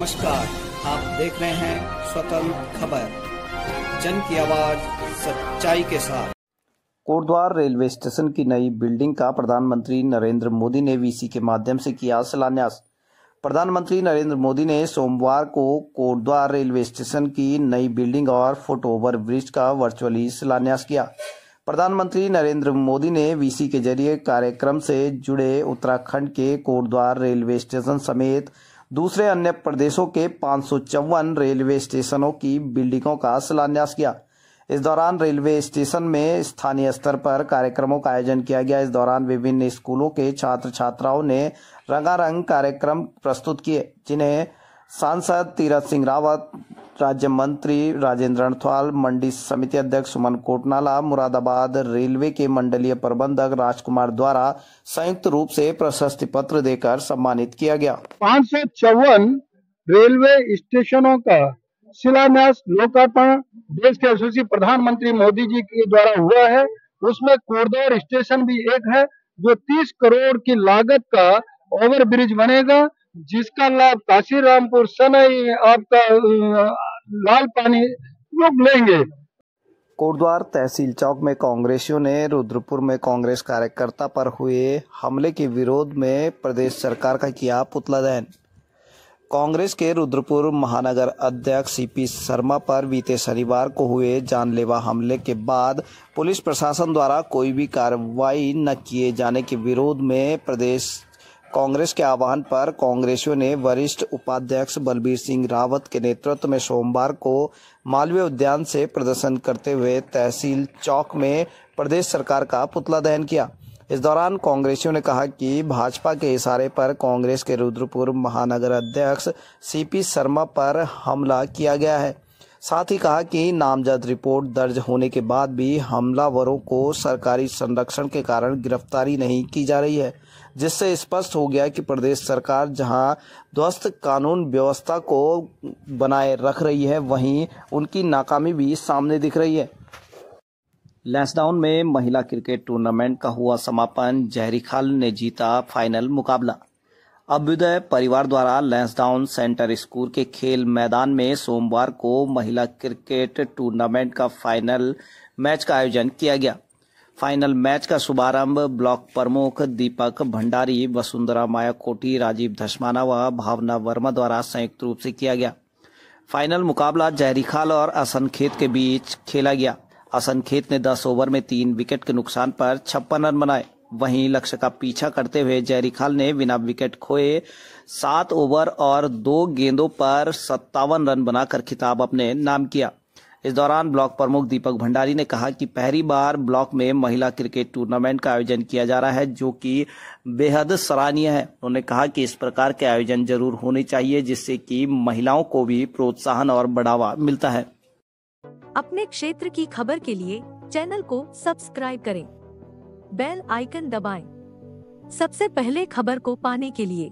नमस्कार आप देख रहे हैं स्वतंत्र खबर जन की आवाज सच्चाई के साथ कोटद्वार रेलवे स्टेशन की नई बिल्डिंग का प्रधानमंत्री नरेंद्र मोदी ने वीसी के माध्यम से किया शिलान्यास प्रधानमंत्री नरेंद्र मोदी ने सोमवार को कोटद्वार रेलवे स्टेशन की नई बिल्डिंग और फुट ओवर ब्रिज का वर्चुअली शिलान्यास किया प्रधानमंत्री नरेंद्र मोदी ने वीसी के जरिए कार्यक्रम से जुड़े उत्तराखंड के कोटद्वार रेलवे स्टेशन समेत दूसरे अन्य प्रदेशों के पांच रेलवे स्टेशनों की बिल्डिंगों का शिलान्यास किया इस दौरान रेलवे स्टेशन में स्थानीय स्तर पर कार्यक्रमों का आयोजन किया गया इस दौरान विभिन्न स्कूलों के छात्र छात्राओं ने रंगारंग कार्यक्रम प्रस्तुत किए जिन्हें सांसद तीरथ सिंह रावत राज्य मंत्री राजेंद्र रणथवाल मंडी समिति अध्यक्ष सुमन कोटनाला मुरादाबाद रेलवे के मंडलीय प्रबंधक राजकुमार द्वारा संयुक्त रूप से प्रशस्ति पत्र देकर सम्मानित किया गया पाँच सौ चौवन रेलवे स्टेशनों का शिलान्यास लोकार्पण देश के यशस्वी प्रधानमंत्री मोदी जी के द्वारा हुआ है उसमें कोरदौर स्टेशन भी एक है जो 30 करोड़ की लागत का ओवर ब्रिज बनेगा जिसका लाभ काशी रामपुर सनई आपका लाल पानी लोग लेंगे कोटद्वार तहसील चौक में कांग्रेसियों ने रुद्रपुर में कांग्रेस कार्यकर्ता पर हुए हमले के विरोध में प्रदेश सरकार का किया पुतला दहन कांग्रेस के रुद्रपुर महानगर अध्यक्ष सीपी शर्मा पर बीते शनिवार को हुए जानलेवा हमले के बाद पुलिस प्रशासन द्वारा कोई भी कार्रवाई न किए जाने के विरोध में प्रदेश कांग्रेस के आह्वान पर कांग्रेसियों ने वरिष्ठ उपाध्यक्ष बलबीर सिंह रावत के नेतृत्व में सोमवार को मालवीय उद्यान से प्रदर्शन करते हुए तहसील चौक में प्रदेश सरकार का पुतला दहन किया इस दौरान कांग्रेसियों ने कहा कि भाजपा के इशारे पर कांग्रेस के रुद्रपुर महानगर अध्यक्ष सीपी शर्मा पर हमला किया गया है साथ ही कहा कि नामजद रिपोर्ट दर्ज होने के बाद भी हमलावरों को सरकारी संरक्षण के कारण गिरफ्तारी नहीं की जा रही है जिससे स्पष्ट हो गया कि प्रदेश सरकार जहां ध्वस्त कानून व्यवस्था को बनाए रख रही है वहीं उनकी नाकामी भी सामने दिख रही है लैंसडाउन में महिला क्रिकेट टूर्नामेंट का हुआ समापन जहरी खाल ने जीता फाइनल मुकाबला अभ्युदय परिवार द्वारा लेंसडाउन सेंटर स्कूल के खेल मैदान में सोमवार को महिला क्रिकेट टूर्नामेंट का फाइनल मैच का आयोजन किया गया फाइनल मैच का शुभारंभ ब्लॉक प्रमुख दीपक भंडारी वसुंधरा माया कोटी राजीव धस्माना व भावना वर्मा द्वारा संयुक्त रूप से किया गया फाइनल मुकाबला जहरीखाल और असनखेत के बीच खेला गया असनखेत ने 10 ओवर में तीन विकेट के नुकसान पर छप्पन रन बनाए वहीं लक्ष्य का पीछा करते हुए जयरिखाल ने बिना विकेट खोए सात ओवर और दो गेंदों पर सत्तावन रन बनाकर खिताब अपने नाम किया इस दौरान ब्लॉक प्रमुख दीपक भंडारी ने कहा कि पहली बार ब्लॉक में महिला क्रिकेट टूर्नामेंट का आयोजन किया जा रहा है जो कि बेहद सराहनीय है उन्होंने कहा कि इस प्रकार के आयोजन जरूर होने चाहिए जिससे कि महिलाओं को भी प्रोत्साहन और बढ़ावा मिलता है अपने क्षेत्र की खबर के लिए चैनल को सब्सक्राइब करें बेल आइकन दबाएं। सबसे पहले खबर को पाने के लिए